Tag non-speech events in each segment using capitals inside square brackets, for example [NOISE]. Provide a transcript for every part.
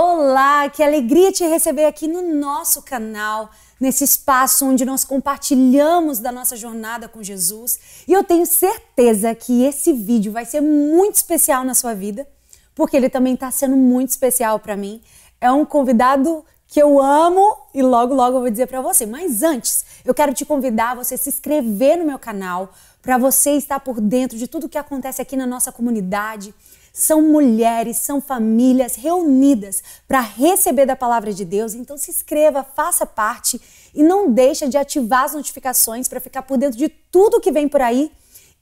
Olá, que alegria te receber aqui no nosso canal, nesse espaço onde nós compartilhamos da nossa jornada com Jesus. E eu tenho certeza que esse vídeo vai ser muito especial na sua vida, porque ele também está sendo muito especial para mim. É um convidado que eu amo e logo logo eu vou dizer para você. Mas antes, eu quero te convidar a você se inscrever no meu canal para você estar por dentro de tudo que acontece aqui na nossa comunidade são mulheres, são famílias reunidas para receber da palavra de Deus. Então se inscreva, faça parte e não deixa de ativar as notificações para ficar por dentro de tudo que vem por aí.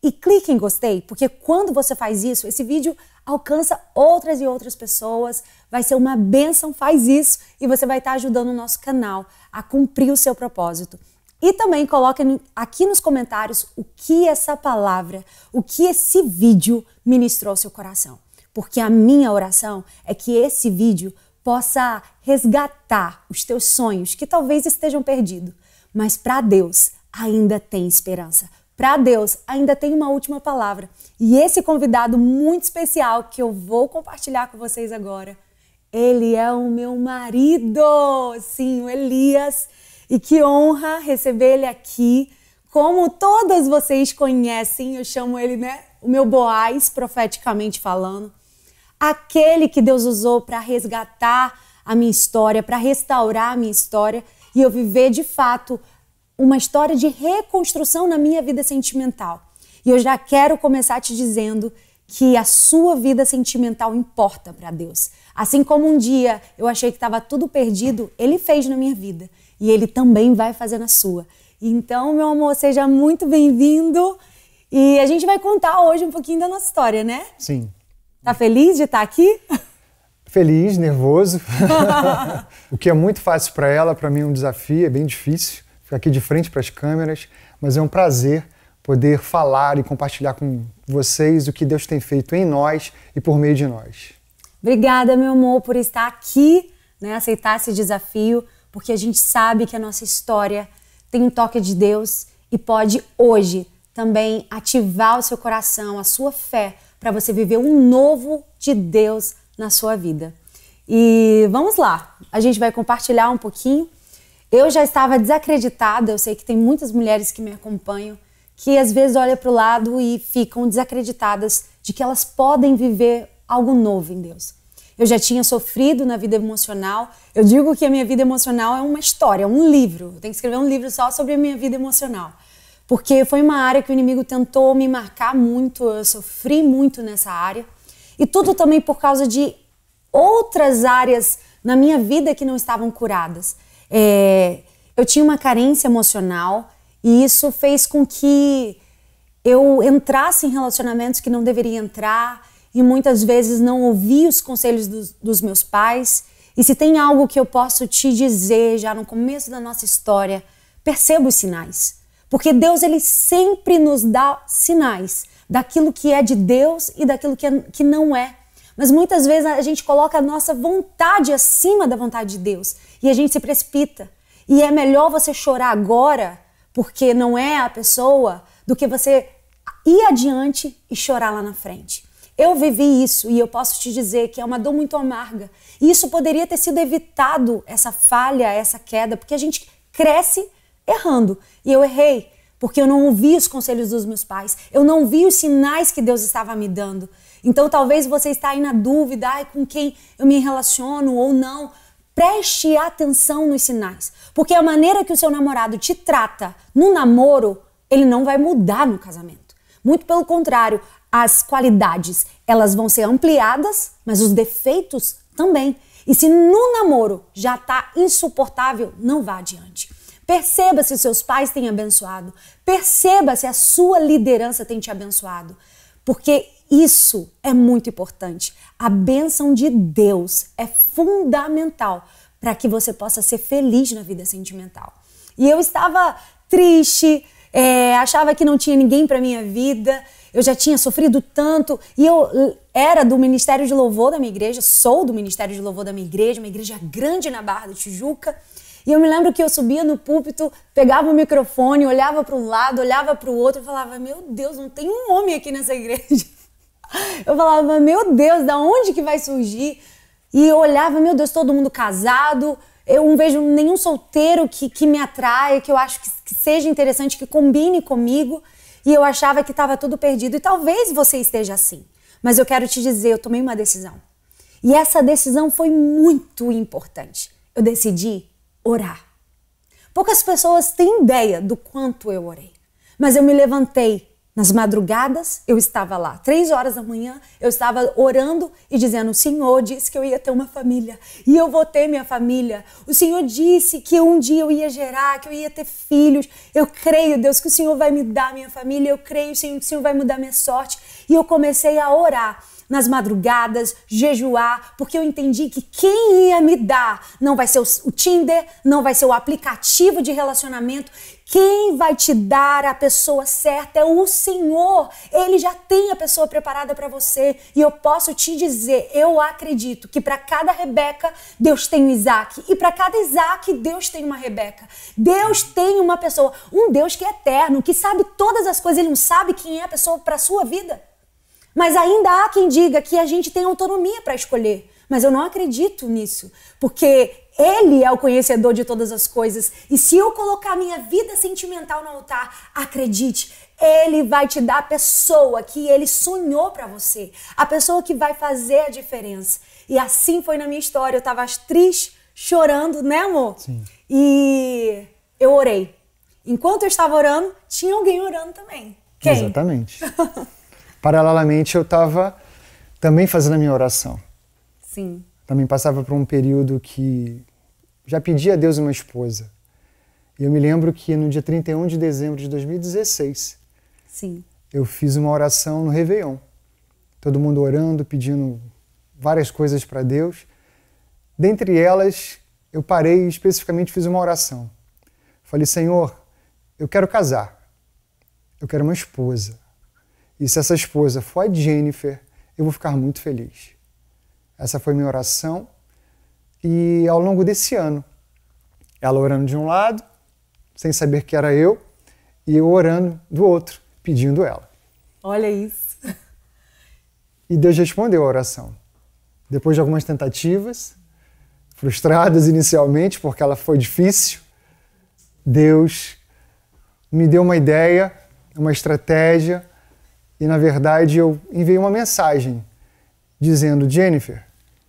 E clique em gostei, porque quando você faz isso, esse vídeo alcança outras e outras pessoas. Vai ser uma benção, faz isso e você vai estar ajudando o nosso canal a cumprir o seu propósito. E também coloque aqui nos comentários o que essa palavra, o que esse vídeo ministrou ao seu coração porque a minha oração é que esse vídeo possa resgatar os teus sonhos que talvez estejam perdidos, mas para Deus ainda tem esperança. Para Deus ainda tem uma última palavra. E esse convidado muito especial que eu vou compartilhar com vocês agora, ele é o meu marido, sim, o Elias. E que honra receber ele aqui. Como todas vocês conhecem, eu chamo ele, né? O meu Boaz, profeticamente falando aquele que Deus usou para resgatar a minha história, para restaurar a minha história e eu viver de fato uma história de reconstrução na minha vida sentimental. E eu já quero começar te dizendo que a sua vida sentimental importa para Deus. Assim como um dia eu achei que estava tudo perdido, Ele fez na minha vida e Ele também vai fazer na sua. Então, meu amor, seja muito bem-vindo e a gente vai contar hoje um pouquinho da nossa história, né? Sim. Tá feliz de estar tá aqui? [LAUGHS] Feliz, nervoso. [LAUGHS] o que é muito fácil para ela, para mim é um desafio, é bem difícil ficar aqui de frente para as câmeras, mas é um prazer poder falar e compartilhar com vocês o que Deus tem feito em nós e por meio de nós. Obrigada, meu amor, por estar aqui, né, aceitar esse desafio, porque a gente sabe que a nossa história tem um toque de Deus e pode hoje também ativar o seu coração, a sua fé para você viver um novo de Deus na sua vida. E vamos lá, a gente vai compartilhar um pouquinho. Eu já estava desacreditada, eu sei que tem muitas mulheres que me acompanham que às vezes olham para o lado e ficam desacreditadas de que elas podem viver algo novo em Deus. Eu já tinha sofrido na vida emocional. Eu digo que a minha vida emocional é uma história, é um livro. Eu tenho que escrever um livro só sobre a minha vida emocional porque foi uma área que o inimigo tentou me marcar muito, eu sofri muito nessa área. E tudo também por causa de outras áreas na minha vida que não estavam curadas. É, eu tinha uma carência emocional e isso fez com que eu entrasse em relacionamentos que não deveria entrar e muitas vezes não ouvi os conselhos dos, dos meus pais. E se tem algo que eu posso te dizer já no começo da nossa história, perceba os sinais. Porque Deus ele sempre nos dá sinais daquilo que é de Deus e daquilo que, é, que não é. Mas muitas vezes a gente coloca a nossa vontade acima da vontade de Deus e a gente se precipita. E é melhor você chorar agora, porque não é a pessoa, do que você ir adiante e chorar lá na frente. Eu vivi isso e eu posso te dizer que é uma dor muito amarga. E isso poderia ter sido evitado, essa falha, essa queda, porque a gente cresce errando. E eu errei, porque eu não ouvi os conselhos dos meus pais, eu não vi os sinais que Deus estava me dando. Então talvez você está aí na dúvida, ai, com quem eu me relaciono ou não. Preste atenção nos sinais, porque a maneira que o seu namorado te trata no namoro, ele não vai mudar no casamento. Muito pelo contrário, as qualidades, elas vão ser ampliadas, mas os defeitos também. E se no namoro já está insuportável, não vá adiante. Perceba se seus pais têm abençoado. Perceba se a sua liderança tem te abençoado. Porque isso é muito importante. A bênção de Deus é fundamental para que você possa ser feliz na vida sentimental. E eu estava triste, é, achava que não tinha ninguém para minha vida, eu já tinha sofrido tanto e eu era do Ministério de Louvor da minha igreja, sou do Ministério de Louvor da minha igreja, uma igreja grande na Barra da Tijuca. E eu me lembro que eu subia no púlpito, pegava o microfone, olhava para um lado, olhava para o outro e falava: Meu Deus, não tem um homem aqui nessa igreja. [LAUGHS] Eu falava: Meu Deus, da onde que vai surgir? E eu olhava: Meu Deus, todo mundo casado. Eu não vejo nenhum solteiro que, que me atraia, que eu acho que, que seja interessante, que combine comigo. E eu achava que estava tudo perdido. E talvez você esteja assim. Mas eu quero te dizer: eu tomei uma decisão. E essa decisão foi muito importante. Eu decidi orar. Poucas pessoas têm ideia do quanto eu orei, mas eu me levantei nas madrugadas, eu estava lá, três horas da manhã, eu estava orando e dizendo: O Senhor disse que eu ia ter uma família e eu vou ter minha família. O Senhor disse que um dia eu ia gerar, que eu ia ter filhos. Eu creio, Deus, que o Senhor vai me dar minha família. Eu creio, Senhor, que o Senhor vai mudar minha sorte. E eu comecei a orar nas madrugadas, jejuar, porque eu entendi que quem ia me dar não vai ser o Tinder, não vai ser o aplicativo de relacionamento. Quem vai te dar a pessoa certa é o Senhor. Ele já tem a pessoa preparada para você. E eu posso te dizer, eu acredito que para cada Rebeca, Deus tem um Isaac. E para cada Isaac, Deus tem uma Rebeca. Deus tem uma pessoa. Um Deus que é eterno, que sabe todas as coisas. Ele não sabe quem é a pessoa para sua vida. Mas ainda há quem diga que a gente tem autonomia para escolher. Mas eu não acredito nisso, porque ele é o conhecedor de todas as coisas. E se eu colocar minha vida sentimental no altar, acredite, ele vai te dar a pessoa que ele sonhou para você, a pessoa que vai fazer a diferença. E assim foi na minha história. Eu tava triste, chorando, né, amor? Sim. E eu orei. Enquanto eu estava orando, tinha alguém orando também. Quem? Exatamente. [LAUGHS] paralelamente eu estava também fazendo a minha oração. Sim. Também passava por um período que já pedia a Deus uma esposa. E eu me lembro que no dia 31 de dezembro de 2016, Sim. eu fiz uma oração no Réveillon. Todo mundo orando, pedindo várias coisas para Deus. Dentre elas, eu parei e especificamente fiz uma oração. Falei, Senhor, eu quero casar. Eu quero uma esposa. E se essa esposa for a Jennifer, eu vou ficar muito feliz. Essa foi minha oração. E ao longo desse ano, ela orando de um lado, sem saber que era eu, e eu orando do outro, pedindo ela. Olha isso. E Deus respondeu a oração. Depois de algumas tentativas, frustradas inicialmente, porque ela foi difícil, Deus me deu uma ideia, uma estratégia, e na verdade eu enviei uma mensagem dizendo: Jennifer,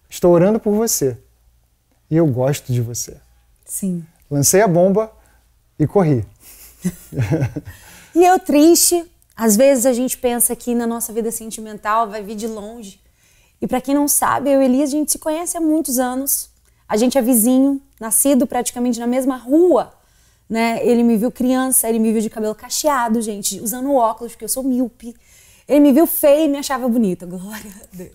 estou orando por você e eu gosto de você. Sim. Lancei a bomba e corri. [LAUGHS] e eu triste. Às vezes a gente pensa que na nossa vida sentimental vai vir de longe. E para quem não sabe, eu e Elias, a gente se conhece há muitos anos. A gente é vizinho, nascido praticamente na mesma rua né? Ele me viu criança, ele me viu de cabelo cacheado, gente, usando óculos, porque eu sou míope. Ele me viu feia e me achava bonita, [LAUGHS] glória a Deus.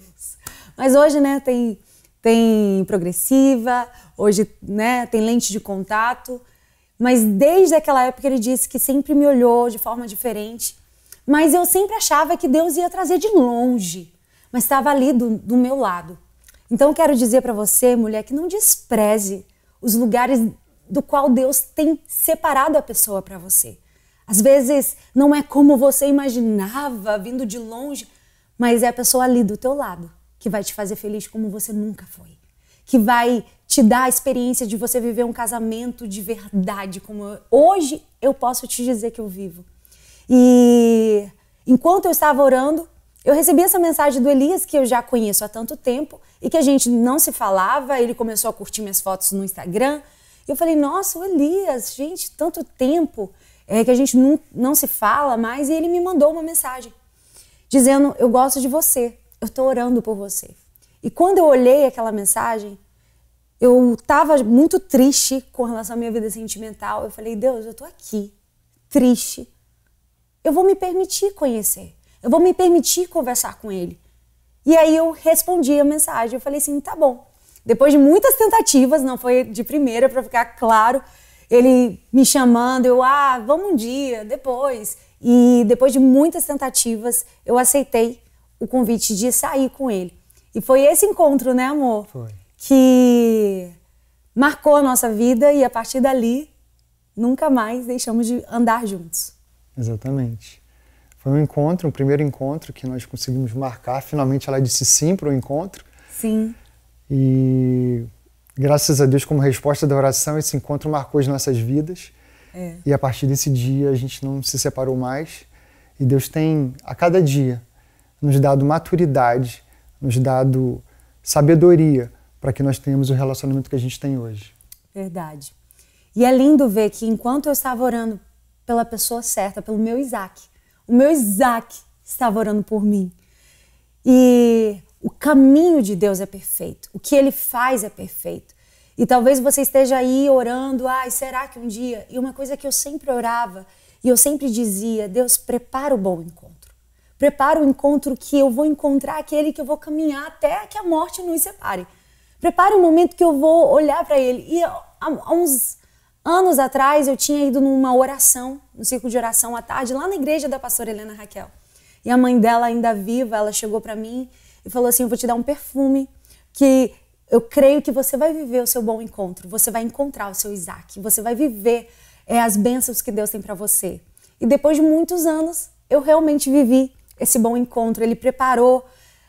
Mas hoje, né, tem, tem progressiva, hoje, né, tem lente de contato. Mas desde aquela época ele disse que sempre me olhou de forma diferente. Mas eu sempre achava que Deus ia trazer de longe, mas estava ali do, do meu lado. Então quero dizer para você, mulher, que não despreze os lugares do qual Deus tem separado a pessoa para você. Às vezes não é como você imaginava, vindo de longe, mas é a pessoa ali do teu lado que vai te fazer feliz como você nunca foi, que vai te dar a experiência de você viver um casamento de verdade, como eu, hoje eu posso te dizer que eu vivo. E enquanto eu estava orando, eu recebi essa mensagem do Elias, que eu já conheço há tanto tempo e que a gente não se falava. Ele começou a curtir minhas fotos no Instagram, e eu falei, nossa, o Elias, gente, tanto tempo é, que a gente não, não se fala mais. E ele me mandou uma mensagem dizendo: Eu gosto de você, eu estou orando por você. E quando eu olhei aquela mensagem, eu estava muito triste com relação à minha vida sentimental. Eu falei: Deus, eu estou aqui, triste. Eu vou me permitir conhecer, eu vou me permitir conversar com ele. E aí eu respondi a mensagem. Eu falei assim: Tá bom, depois de muitas tentativas, não foi de primeira para ficar claro, ele me chamando, eu, ah, vamos um dia, depois. E depois de muitas tentativas, eu aceitei o convite de sair com ele. E foi esse encontro, né, amor? Foi. Que marcou a nossa vida e a partir dali nunca mais deixamos de andar juntos. Exatamente. Foi um encontro, um primeiro encontro que nós conseguimos marcar. Finalmente ela disse sim para o encontro. Sim. E graças a Deus, como resposta da oração, esse encontro marcou as nossas vidas. É. E a partir desse dia a gente não se separou mais. E Deus tem, a cada dia, nos dado maturidade, nos dado sabedoria para que nós tenhamos o relacionamento que a gente tem hoje. Verdade. E é lindo ver que enquanto eu estava orando pela pessoa certa, pelo meu Isaac, o meu Isaac estava orando por mim. E o caminho de Deus é perfeito, o que ele faz é perfeito. E talvez você esteja aí orando, ai, será que um dia? E uma coisa que eu sempre orava e eu sempre dizia, Deus, prepara o bom encontro. Prepara o encontro que eu vou encontrar aquele que eu vou caminhar até que a morte nos separe. Prepara o momento que eu vou olhar para ele. E há uns anos atrás eu tinha ido numa oração, no um círculo de oração à tarde, lá na igreja da pastora Helena Raquel. E a mãe dela ainda viva, ela chegou para mim e falou assim: Eu vou te dar um perfume que eu creio que você vai viver o seu bom encontro, você vai encontrar o seu Isaac, você vai viver é, as bênçãos que Deus tem para você. E depois de muitos anos, eu realmente vivi esse bom encontro. Ele preparou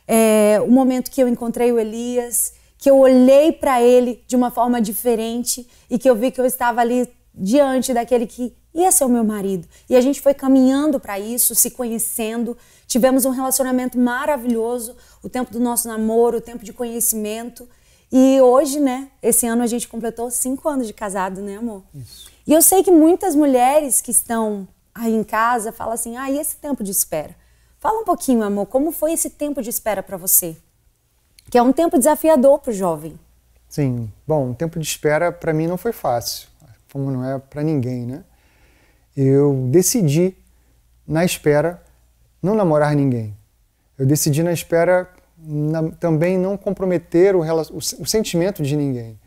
é, o momento que eu encontrei o Elias, que eu olhei para ele de uma forma diferente e que eu vi que eu estava ali diante daquele que ia ser o meu marido. E a gente foi caminhando para isso, se conhecendo Tivemos um relacionamento maravilhoso, o tempo do nosso namoro, o tempo de conhecimento. E hoje, né, esse ano a gente completou cinco anos de casado, né, amor? Isso. E eu sei que muitas mulheres que estão aí em casa falam assim: ah, e esse tempo de espera? Fala um pouquinho, amor, como foi esse tempo de espera para você? Que é um tempo desafiador para o jovem. Sim. Bom, o tempo de espera para mim não foi fácil, como não é para ninguém, né? Eu decidi, na espera, não namorar ninguém. Eu decidi na espera na, também não comprometer o, o, o sentimento de ninguém.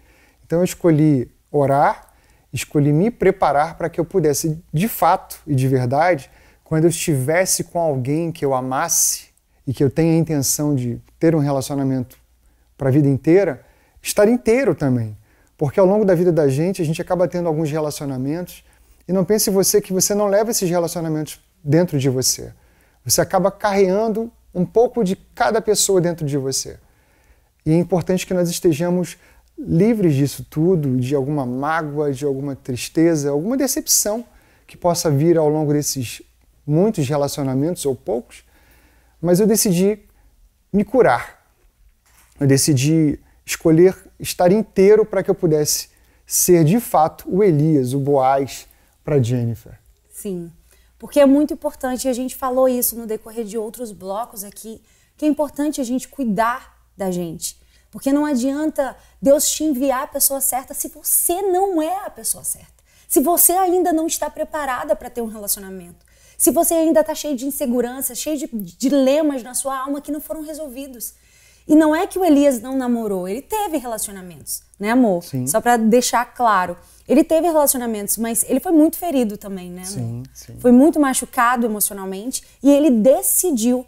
Então eu escolhi orar, escolhi me preparar para que eu pudesse, de fato e de verdade, quando eu estivesse com alguém que eu amasse e que eu tenha a intenção de ter um relacionamento para a vida inteira, estar inteiro também. Porque ao longo da vida da gente, a gente acaba tendo alguns relacionamentos e não pense você que você não leva esses relacionamentos dentro de você. Você acaba carreando um pouco de cada pessoa dentro de você. E é importante que nós estejamos livres disso tudo, de alguma mágoa, de alguma tristeza, alguma decepção que possa vir ao longo desses muitos relacionamentos ou poucos, mas eu decidi me curar. Eu decidi escolher estar inteiro para que eu pudesse ser de fato o Elias, o Boaz para Jennifer. Sim. Porque é muito importante, e a gente falou isso no decorrer de outros blocos aqui, que é importante a gente cuidar da gente. Porque não adianta Deus te enviar a pessoa certa se você não é a pessoa certa. Se você ainda não está preparada para ter um relacionamento. Se você ainda está cheio de insegurança, cheio de dilemas na sua alma que não foram resolvidos. E não é que o Elias não namorou, ele teve relacionamentos, né, amor? Sim. Só para deixar claro. Ele teve relacionamentos, mas ele foi muito ferido também, né? Sim, amor? sim. Foi muito machucado emocionalmente e ele decidiu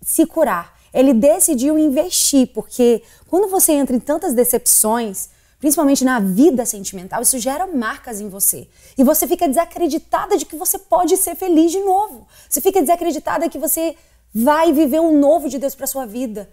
se curar. Ele decidiu investir, porque quando você entra em tantas decepções, principalmente na vida sentimental, isso gera marcas em você. E você fica desacreditada de que você pode ser feliz de novo. Você fica desacreditada que você vai viver um novo de Deus para sua vida.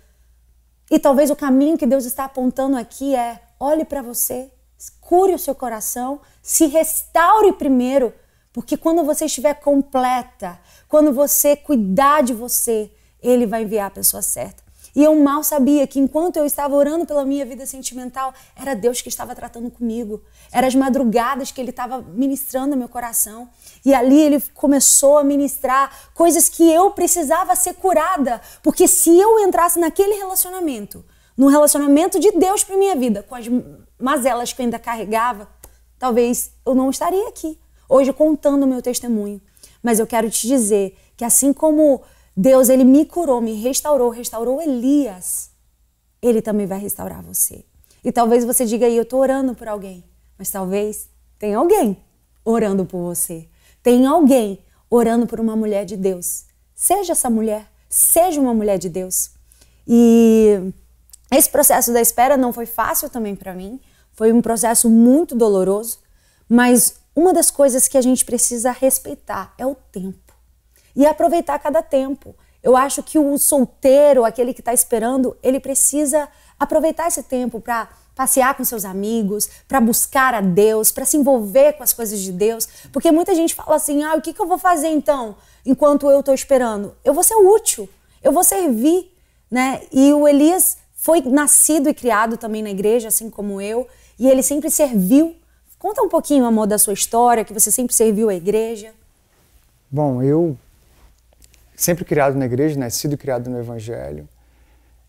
E talvez o caminho que Deus está apontando aqui é: olhe para você, cure o seu coração, se restaure primeiro, porque quando você estiver completa, quando você cuidar de você, Ele vai enviar a pessoa certa. E eu mal sabia que enquanto eu estava orando pela minha vida sentimental, era Deus que estava tratando comigo. Eram as madrugadas que Ele estava ministrando meu coração. E ali Ele começou a ministrar coisas que eu precisava ser curada. Porque se eu entrasse naquele relacionamento, no relacionamento de Deus para minha vida, com as mazelas que eu ainda carregava, talvez eu não estaria aqui hoje contando o meu testemunho. Mas eu quero te dizer que assim como Deus, ele me curou, me restaurou, restaurou Elias. Ele também vai restaurar você. E talvez você diga aí, eu estou orando por alguém. Mas talvez tem alguém orando por você. Tem alguém orando por uma mulher de Deus. Seja essa mulher, seja uma mulher de Deus. E esse processo da espera não foi fácil também para mim. Foi um processo muito doloroso, mas uma das coisas que a gente precisa respeitar é o tempo. E aproveitar cada tempo. Eu acho que o solteiro, aquele que está esperando, ele precisa aproveitar esse tempo para passear com seus amigos, para buscar a Deus, para se envolver com as coisas de Deus. Porque muita gente fala assim: ah, o que, que eu vou fazer então, enquanto eu estou esperando? Eu vou ser útil, eu vou servir. Né? E o Elias foi nascido e criado também na igreja, assim como eu, e ele sempre serviu. Conta um pouquinho, amor, da sua história, que você sempre serviu a igreja. Bom, eu sempre criado na igreja, nascido né? criado no Evangelho.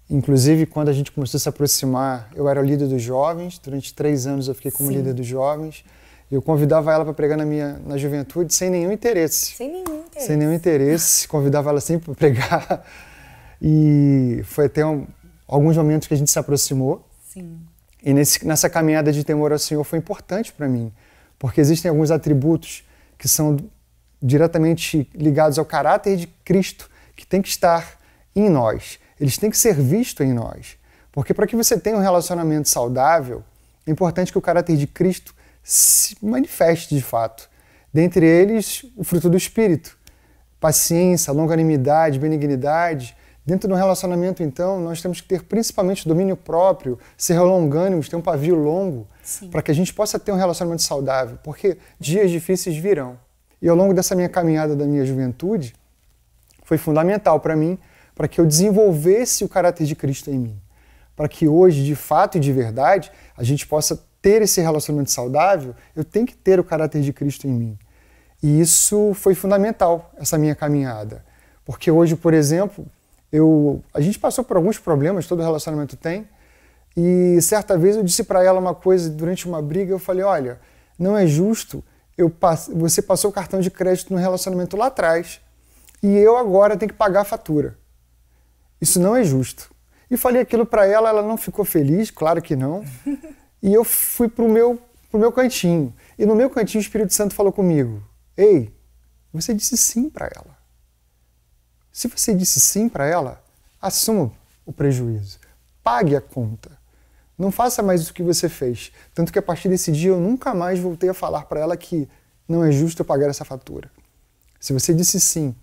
Inclusive, quando a gente começou a se aproximar, eu era o líder dos jovens, durante três anos eu fiquei como Sim. líder dos jovens. e Eu convidava ela para pregar na minha na juventude sem nenhum interesse. Sem nenhum interesse. Sem nenhum interesse. [LAUGHS] Convidava ela sempre para pregar. E foi até um, alguns momentos que a gente se aproximou. Sim. E nesse, nessa caminhada de temor ao Senhor foi importante para mim, porque existem alguns atributos que são diretamente ligados ao caráter de Cristo que tem que estar em nós. Eles têm que ser vistos em nós. Porque para que você tenha um relacionamento saudável, é importante que o caráter de Cristo se manifeste de fato. Dentre eles, o fruto do Espírito, paciência, longanimidade, benignidade. Dentro de um relacionamento, então, nós temos que ter principalmente domínio próprio, ser longânimos, ter um pavio longo, para que a gente possa ter um relacionamento saudável, porque dias difíceis virão. E ao longo dessa minha caminhada da minha juventude, foi fundamental para mim para que eu desenvolvesse o caráter de Cristo em mim. Para que hoje, de fato e de verdade, a gente possa ter esse relacionamento saudável, eu tenho que ter o caráter de Cristo em mim. E isso foi fundamental, essa minha caminhada. Porque hoje, por exemplo, eu, a gente passou por alguns problemas, todo relacionamento tem, e certa vez eu disse para ela uma coisa durante uma briga, eu falei, olha, não é justo passe, você passou o cartão de crédito no relacionamento lá atrás e eu agora tenho que pagar a fatura. Isso não é justo. E falei aquilo para ela, ela não ficou feliz, claro que não. [LAUGHS] E eu fui o meu, pro meu cantinho. E no meu cantinho o Espírito Santo falou comigo: "Ei, você disse sim para ela. Se você disse sim para ela, assuma o prejuízo, pague a conta. Não faça mais o que você fez. Tanto que a partir desse dia eu nunca mais voltei a falar para ela que não é justo eu pagar essa fatura. Se você disse sim,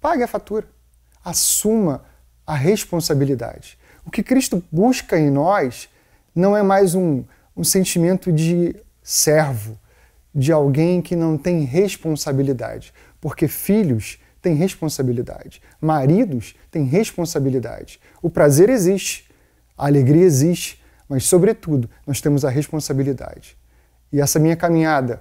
pague a fatura. Assuma a responsabilidade. O que Cristo busca em nós não é mais um, um sentimento de servo, de alguém que não tem responsabilidade, porque filhos têm responsabilidade, maridos têm responsabilidade. O prazer existe, a alegria existe, mas, sobretudo, nós temos a responsabilidade. E essa minha caminhada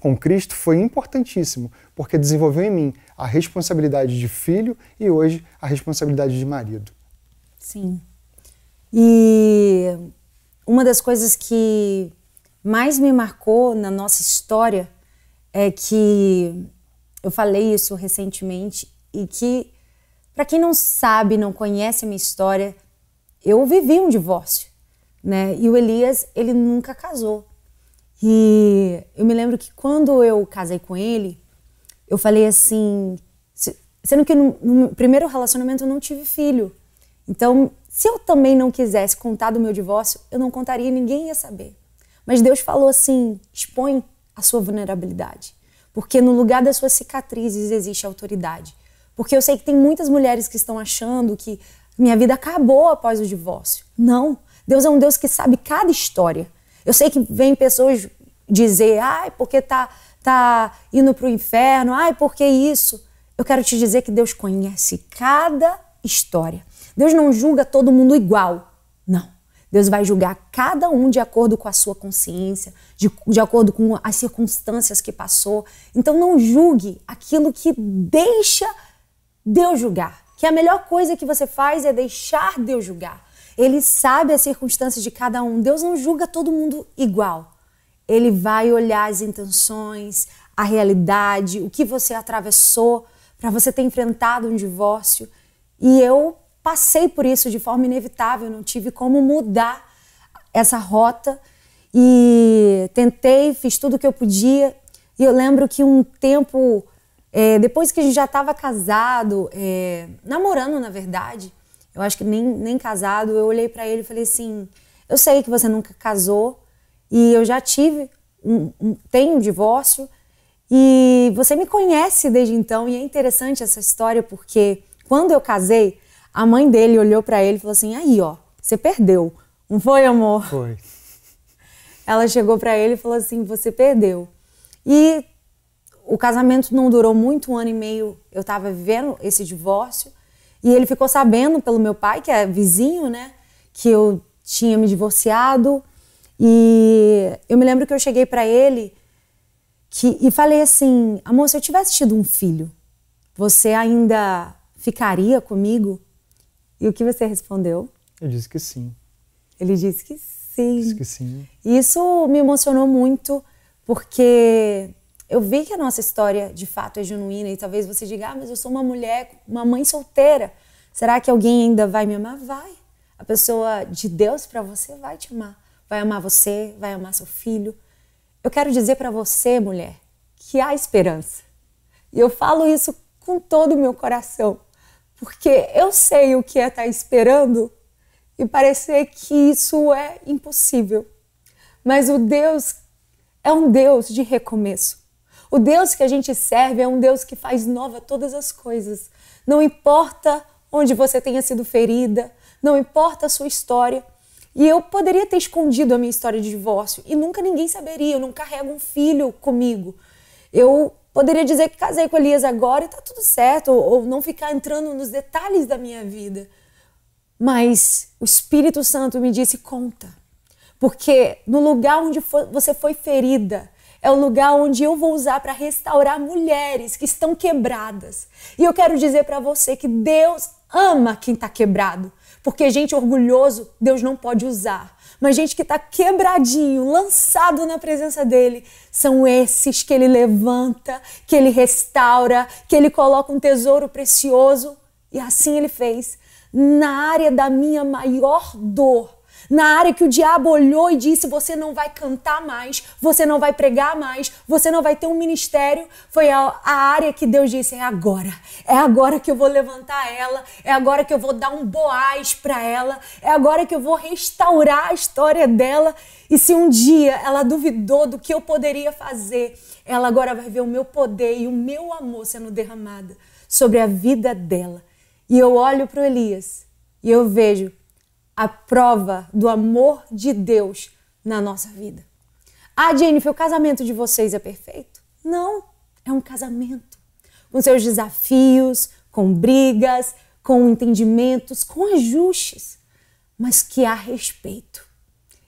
com Cristo foi importantíssimo, porque desenvolveu em mim a responsabilidade de filho e hoje a responsabilidade de marido. Sim. E uma das coisas que mais me marcou na nossa história é que eu falei isso recentemente e que para quem não sabe, não conhece a minha história, eu vivi um divórcio né? E o Elias, ele nunca casou. E eu me lembro que quando eu casei com ele, eu falei assim, sendo que no, no primeiro relacionamento eu não tive filho. Então, se eu também não quisesse contar do meu divórcio, eu não contaria, ninguém ia saber. Mas Deus falou assim: expõe a sua vulnerabilidade, porque no lugar das suas cicatrizes existe autoridade. Porque eu sei que tem muitas mulheres que estão achando que minha vida acabou após o divórcio. Não, Deus é um Deus que sabe cada história. Eu sei que vem pessoas dizer, ai, porque tá, tá indo para o inferno, ai, porque isso. Eu quero te dizer que Deus conhece cada história. Deus não julga todo mundo igual, não. Deus vai julgar cada um de acordo com a sua consciência, de, de acordo com as circunstâncias que passou. Então não julgue aquilo que deixa Deus julgar. Que a melhor coisa que você faz é deixar Deus julgar. Ele sabe as circunstâncias de cada um. Deus não julga todo mundo igual. Ele vai olhar as intenções, a realidade, o que você atravessou para você ter enfrentado um divórcio. E eu passei por isso de forma inevitável, não tive como mudar essa rota e tentei, fiz tudo o que eu podia. E eu lembro que um tempo é, depois que a gente já estava casado, é, namorando na verdade, eu acho que nem, nem casado, eu olhei para ele e falei assim: eu sei que você nunca casou e eu já tive, um, um, tenho um divórcio e você me conhece desde então. E é interessante essa história porque quando eu casei, a mãe dele olhou para ele e falou assim: aí, ó, você perdeu. Não foi, amor? Foi. [LAUGHS] Ela chegou para ele e falou assim: você perdeu. E o casamento não durou muito, um ano e meio eu estava vivendo esse divórcio. E ele ficou sabendo pelo meu pai, que é vizinho, né, que eu tinha me divorciado. E eu me lembro que eu cheguei para ele que, e falei assim: amor, se eu tivesse tido um filho, você ainda ficaria comigo? E o que você respondeu? Eu disse que sim. Ele disse que sim. Disse que sim. E isso me emocionou muito, porque eu vi que a nossa história de fato é genuína e talvez você diga, ah, mas eu sou uma mulher, uma mãe solteira. Será que alguém ainda vai me amar? Vai. A pessoa de Deus para você vai te amar. Vai amar você, vai amar seu filho. Eu quero dizer para você, mulher, que há esperança. E eu falo isso com todo o meu coração, porque eu sei o que é estar tá esperando e parecer que isso é impossível. Mas o Deus é um Deus de recomeço. O Deus que a gente serve é um Deus que faz nova todas as coisas. Não importa onde você tenha sido ferida, não importa a sua história. E eu poderia ter escondido a minha história de divórcio e nunca ninguém saberia. Eu não carrego um filho comigo. Eu poderia dizer que casei com Elias agora e tá tudo certo, ou, não ficar entrando nos detalhes da minha vida. Mas o Espírito Santo me disse: conta. Porque no lugar onde você foi ferida, é o lugar onde eu vou usar para restaurar mulheres que estão quebradas. E eu quero dizer para você que Deus ama quem está quebrado, porque gente orgulhoso Deus não pode usar. Mas gente que está quebradinho, lançado na presença dele, são esses que ele levanta, que ele restaura, que ele coloca um tesouro precioso. E assim ele fez. Na área da minha maior dor, na área que o diabo olhou e disse: você não vai cantar mais, você não vai pregar mais, você não vai ter um ministério, foi a, a área que Deus disse: é agora, é agora que eu vou levantar ela, é agora que eu vou dar um boás para ela, é agora que eu vou restaurar a história dela. E se um dia ela duvidou do que eu poderia fazer, ela agora vai ver o meu poder e o meu amor sendo derramada sobre a vida dela. E eu olho para o Elias e eu vejo a prova do amor de Deus na nossa vida. Ah, Jennifer, o casamento de vocês é perfeito? Não, é um casamento. Com seus desafios, com brigas, com entendimentos, com ajustes, mas que há respeito.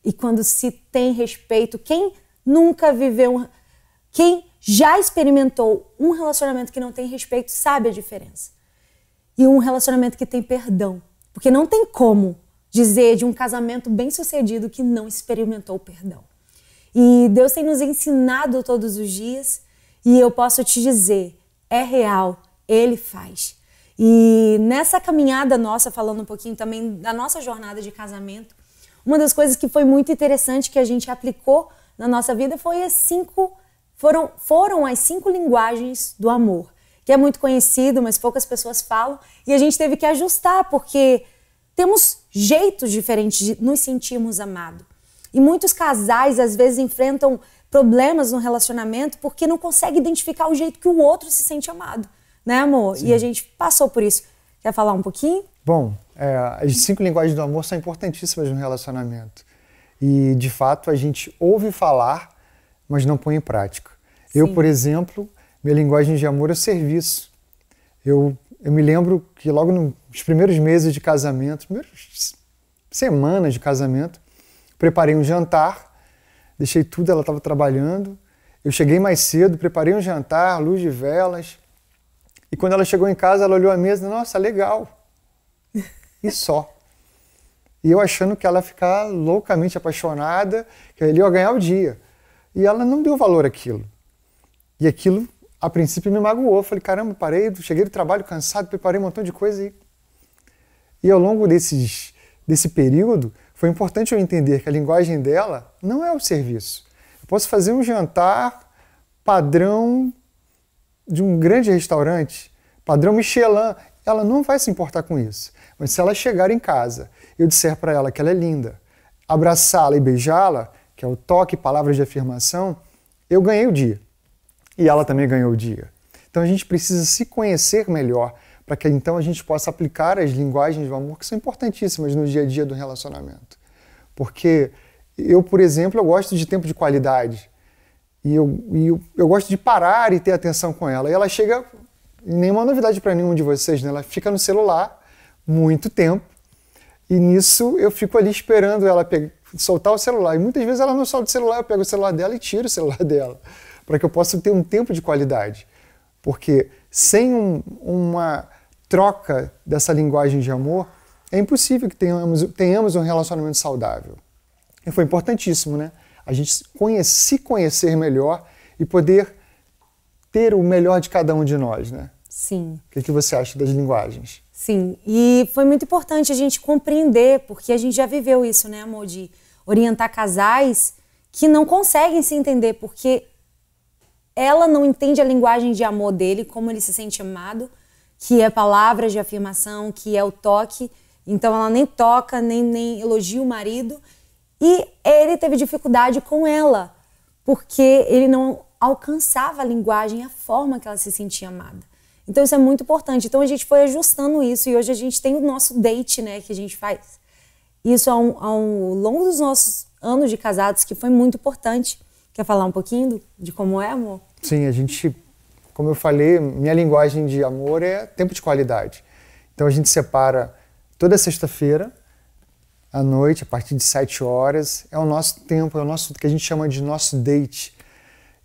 E quando se tem respeito, quem nunca viveu, um, quem já experimentou um relacionamento que não tem respeito, sabe a diferença. E um relacionamento que tem perdão. Porque não tem como dizer de um casamento bem sucedido que não experimentou o perdão. E Deus tem nos ensinado todos os dias e eu posso te dizer, é real, Ele faz. E nessa caminhada nossa, falando um pouquinho também da nossa jornada de casamento, uma das coisas que foi muito interessante que a gente aplicou na nossa vida foi as cinco foram, foram as cinco linguagens do amor, que é muito conhecido, mas poucas pessoas falam, e a gente teve que ajustar porque temos jeitos diferentes de nos sentirmos amados. E muitos casais às vezes enfrentam problemas no relacionamento porque não conseguem identificar o jeito que o outro se sente amado, né, amor? Sim. E a gente passou por isso. Quer falar um pouquinho? Bom, é, as cinco linguagens do amor são importantíssimas no relacionamento. E, de fato, a gente ouve falar, mas não põe em prática. Sim. Eu, por exemplo, minha linguagem de amor é serviço. Eu eu me lembro que logo nos primeiros meses de casamento, primeiras semanas de casamento, preparei um jantar, deixei tudo, ela estava trabalhando. Eu cheguei mais cedo, preparei um jantar, luz de velas. E quando ela chegou em casa, ela olhou a mesa, nossa, legal. E só. E eu achando que ela ia ficar loucamente apaixonada, que ele ia ganhar o dia. E ela não deu valor àquilo. E aquilo a princípio me magoou. Falei, caramba, parei, cheguei do trabalho cansado, preparei um montão de coisa. E, e ao longo desses, desse período, foi importante eu entender que a linguagem dela não é o serviço. Eu posso fazer um jantar padrão de um grande restaurante, padrão Michelin. Ela não vai se importar com isso. Mas se ela chegar em casa, eu disser para ela que ela é linda, abraçá-la e beijá-la, que é o toque, palavras de afirmação, eu ganhei o dia e ela também ganhou o dia. Então a gente precisa se conhecer melhor para que então a gente possa aplicar as linguagens do amor que são importantíssimas no dia a dia do relacionamento. Porque eu, por exemplo, eu gosto de tempo de qualidade e eu, e eu, eu gosto de parar e ter atenção com ela. E ela chega, nenhuma novidade para nenhum de vocês, né? ela fica no celular muito tempo e nisso eu fico ali esperando ela pegar, soltar o celular. E muitas vezes ela não solta o celular, eu pego o celular dela e tiro o celular [LAUGHS] dela para que eu possa ter um tempo de qualidade. Porque sem um, uma troca dessa linguagem de amor, é impossível que tenhamos, tenhamos um relacionamento saudável. E foi importantíssimo, né? A gente conhecer, se conhecer melhor e poder ter o melhor de cada um de nós, né? Sim. O que, é que você acha das linguagens? Sim, e foi muito importante a gente compreender, porque a gente já viveu isso, né, amor? De orientar casais que não conseguem se entender, porque ela não entende a linguagem de amor dele, como ele se sente amado, que é palavras de afirmação, que é o toque. Então ela nem toca, nem, nem elogia o marido. E ele teve dificuldade com ela, porque ele não alcançava a linguagem, a forma que ela se sentia amada. Então isso é muito importante. Então a gente foi ajustando isso e hoje a gente tem o nosso date, né, que a gente faz. Isso ao, ao longo dos nossos anos de casados, que foi muito importante. Quer falar um pouquinho de como é, amor? Sim, a gente, como eu falei, minha linguagem de amor é tempo de qualidade. Então a gente separa toda sexta-feira à noite, a partir de 7 horas, é o nosso tempo, é o nosso que a gente chama de nosso date.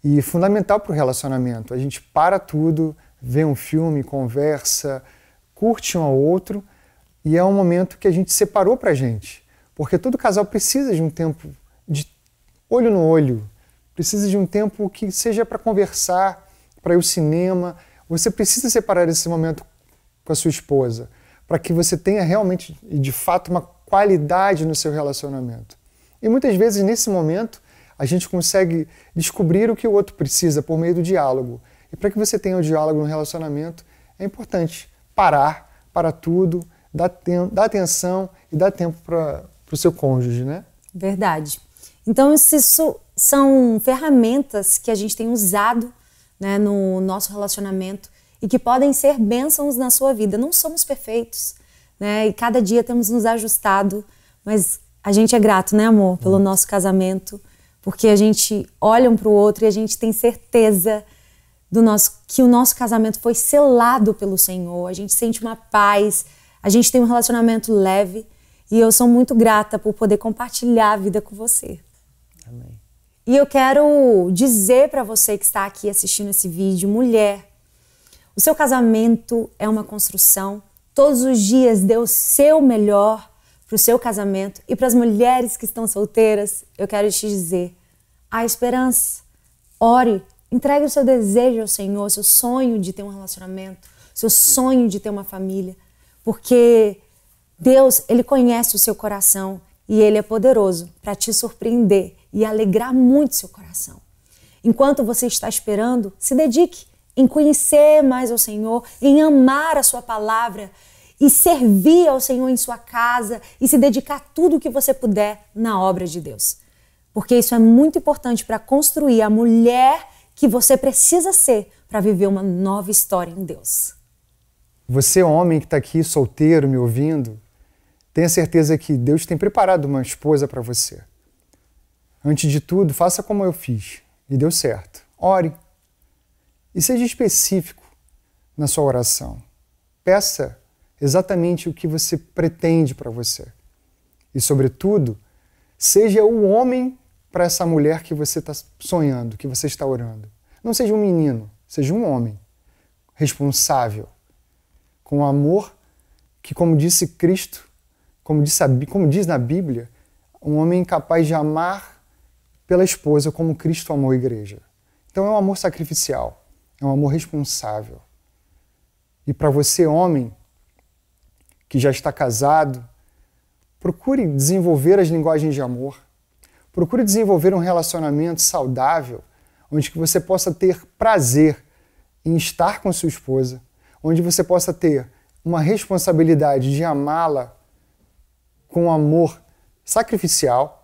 E fundamental para o relacionamento. A gente para tudo, vê um filme, conversa, curte um ao outro e é um momento que a gente separou para gente, porque todo casal precisa de um tempo de olho no olho, precisa de um tempo que seja para conversar, para ir ao cinema. Você precisa separar esse momento com a sua esposa, para que você tenha realmente e de fato uma qualidade no seu relacionamento. E muitas vezes nesse momento a gente consegue descobrir o que o outro precisa por meio do diálogo. E para que você tenha o um diálogo no relacionamento, é importante parar para tudo, dar, dar atenção e dar tempo para o seu cônjuge, né? Verdade. Então, se isso são ferramentas que a gente tem usado né, no nosso relacionamento e que podem ser bênçãos na sua vida. Não somos perfeitos, né? E cada dia temos nos ajustado, mas a gente é grato, né, amor, pelo hum. nosso casamento, porque a gente olha um para o outro e a gente tem certeza do nosso que o nosso casamento foi selado pelo Senhor. A gente sente uma paz, a gente tem um relacionamento leve e eu sou muito grata por poder compartilhar a vida com você. E eu quero dizer para você que está aqui assistindo esse vídeo, mulher, o seu casamento é uma construção. Todos os dias dê o seu melhor para o seu casamento e para as mulheres que estão solteiras, eu quero te dizer: há esperança. Ore, entregue o seu desejo ao Senhor, seu sonho de ter um relacionamento, seu sonho de ter uma família, porque Deus, ele conhece o seu coração e ele é poderoso para te surpreender e alegrar muito seu coração. Enquanto você está esperando, se dedique em conhecer mais o Senhor, em amar a sua palavra e servir ao Senhor em sua casa e se dedicar tudo o que você puder na obra de Deus. Porque isso é muito importante para construir a mulher que você precisa ser para viver uma nova história em Deus. Você, homem que está aqui solteiro, me ouvindo, tenha certeza que Deus tem preparado uma esposa para você. Antes de tudo, faça como eu fiz e deu certo. Ore e seja específico na sua oração. Peça exatamente o que você pretende para você. E, sobretudo, seja o homem para essa mulher que você está sonhando, que você está orando. Não seja um menino, seja um homem responsável, com amor que, como disse Cristo, como diz, como diz na Bíblia, um homem capaz de amar pela esposa como Cristo amou a igreja. Então é um amor sacrificial, é um amor responsável. E para você, homem, que já está casado, procure desenvolver as linguagens de amor. Procure desenvolver um relacionamento saudável, onde que você possa ter prazer em estar com sua esposa, onde você possa ter uma responsabilidade de amá-la com amor sacrificial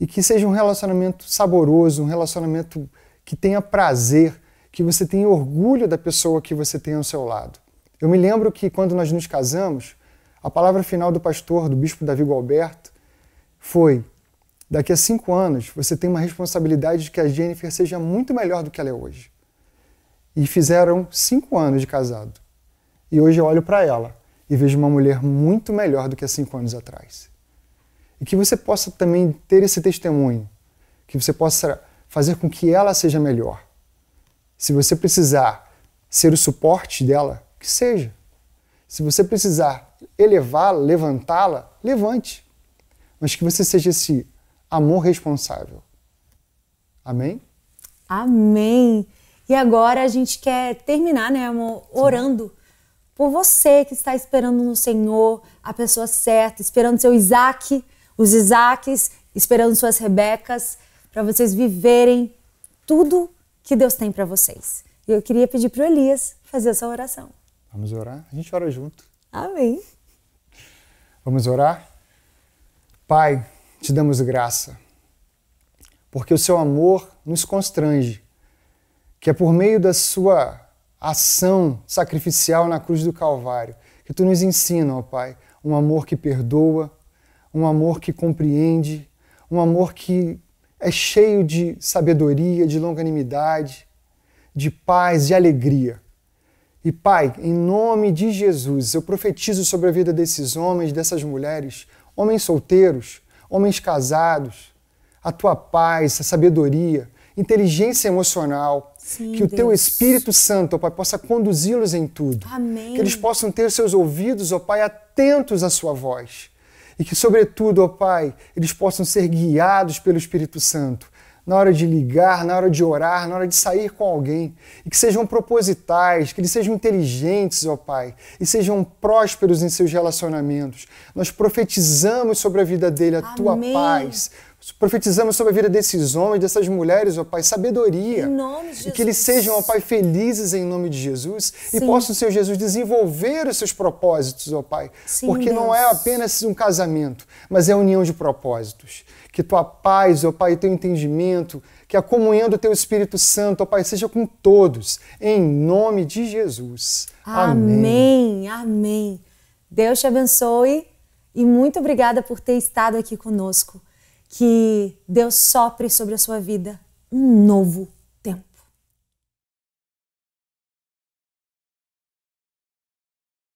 e que seja um relacionamento saboroso, um relacionamento que tenha prazer, que você tenha orgulho da pessoa que você tem ao seu lado. Eu me lembro que quando nós nos casamos, a palavra final do pastor, do bispo Davi Gualberto, foi: daqui a cinco anos você tem uma responsabilidade de que a Jennifer seja muito melhor do que ela é hoje. E fizeram cinco anos de casado. E hoje eu olho para ela e vejo uma mulher muito melhor do que há cinco anos atrás. E que você possa também ter esse testemunho, que você possa fazer com que ela seja melhor. Se você precisar ser o suporte dela, que seja. Se você precisar elevá-la, levantá-la, levante. Mas que você seja esse amor responsável. Amém? Amém. E agora a gente quer terminar, né, amor, orando Sim. por você que está esperando no Senhor, a pessoa certa, esperando seu Isaac, os Isaques, esperando suas Rebecas, para vocês viverem tudo que Deus tem para vocês. E eu queria pedir para o Elias fazer essa oração. Vamos orar? A gente ora junto. Amém. Vamos orar? Pai, te damos graça, porque o seu amor nos constrange, que é por meio da sua ação sacrificial na cruz do Calvário que tu nos ensina, ó Pai, um amor que perdoa, um amor que compreende, um amor que é cheio de sabedoria, de longanimidade, de paz, de alegria. E Pai, em nome de Jesus, eu profetizo sobre a vida desses homens, dessas mulheres, homens solteiros, homens casados, a tua paz, a sabedoria, inteligência emocional, Sim, que Deus. o teu Espírito Santo, ó Pai, possa conduzi-los em tudo. Amém. Que eles possam ter seus ouvidos, ó Pai, atentos à sua voz e que, sobretudo, ó Pai, eles possam ser guiados pelo Espírito Santo na hora de ligar, na hora de orar, na hora de sair com alguém, e que sejam propositais, que eles sejam inteligentes, ó Pai, e sejam prósperos em seus relacionamentos. Nós profetizamos sobre a vida dele a Amém. tua paz, Profetizamos sobre a vida desses homens, dessas mulheres, ó Pai, sabedoria. Em nome de Jesus. E que eles sejam, ó Pai, felizes em nome de Jesus Sim. e possam, Senhor Jesus, desenvolver os seus propósitos, ó Pai. Sim, porque Deus. não é apenas um casamento, mas é a união de propósitos. Que tua paz, ó Pai, teu entendimento, que a comunhão do teu Espírito Santo, ó Pai, seja com todos, em nome de Jesus. Amém. Amém. amém. Deus te abençoe e muito obrigada por ter estado aqui conosco que Deus sopre sobre a sua vida um novo